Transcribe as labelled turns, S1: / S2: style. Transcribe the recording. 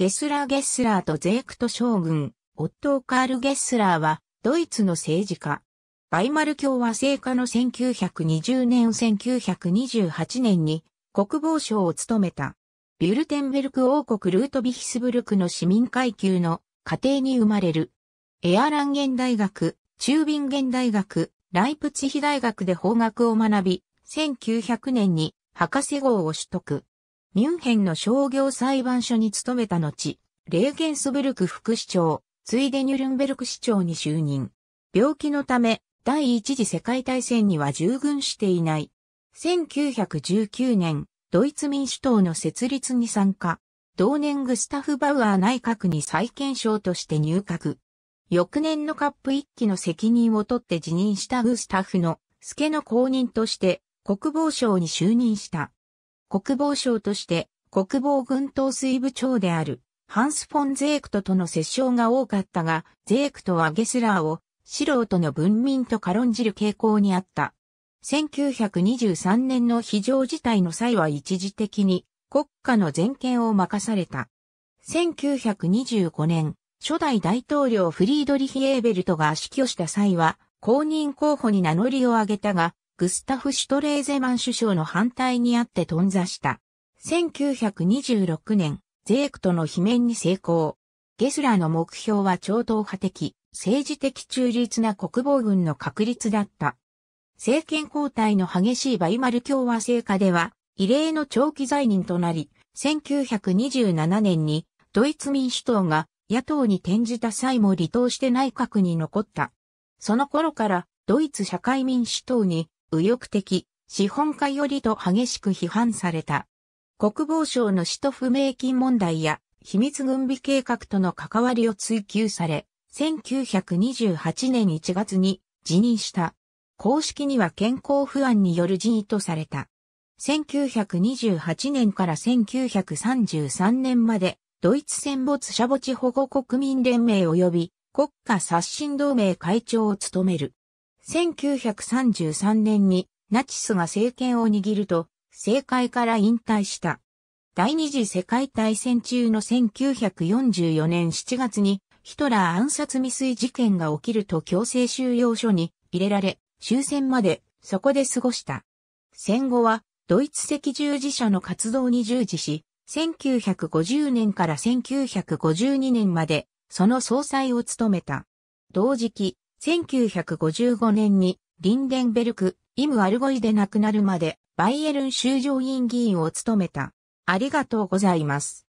S1: ゲスラー・ゲスラーとゼークト将軍、オットー・カール・ゲスラーは、ドイツの政治家。バイマル共和制下の1920年1928年に国防省を務めた。ビュルテンベルク王国ルートビヒスブルクの市民階級の家庭に生まれる。エアランゲン大学、チュービンゲン大学、ライプツヒ大学で法学を学び、1900年に博士号を取得。ミュンヘンの商業裁判所に勤めた後、レーゲンスブルク副市長、ついでニュルンベルク市長に就任。病気のため、第一次世界大戦には従軍していない。1919年、ドイツ民主党の設立に参加。同年グスタフ・バウアー内閣に再検証として入閣。翌年のカップ一期の責任を取って辞任したグスタフの、助の後任として、国防省に就任した。国防省として国防軍統帥部長であるハンス・フォン・ゼークトとの接触が多かったが、ゼークトはゲスラーを素人の文民と軽んじる傾向にあった。1923年の非常事態の際は一時的に国家の全権を任された。1925年、初代大統領フリードリヒ・エーベルトが死去した際は、公認候補に名乗りを上げたが、グスタフ・シュトレーゼマン首相の反対にあって頓挫した。1926年、ゼークとの罷免に成功。ゲスラーの目標は超党派的、政治的中立な国防軍の確立だった。政権交代の激しいバイマル共和制下では、異例の長期在任となり、1927年にドイツ民主党が野党に転じた際も離党して内閣に残った。その頃からドイツ社会民主党に右翼的、資本家よりと激しく批判された。国防省の使途不明金問題や秘密軍備計画との関わりを追求され、1928年1月に辞任した。公式には健康不安による辞意とされた。1928年から1933年まで、ドイツ戦没者墓地保護国民連盟及び国家刷新同盟会長を務める。1933年にナチスが政権を握ると、政界から引退した。第二次世界大戦中の1944年7月にヒトラー暗殺未遂事件が起きると強制収容所に入れられ、終戦までそこで過ごした。戦後はドイツ赤十字社の活動に従事し、1950年から1952年までその総裁を務めた。同時期、1955年にリンデンベルク、イム・アルゴイで亡くなるまでバイエルン州上院議員を務めた。ありがとうございます。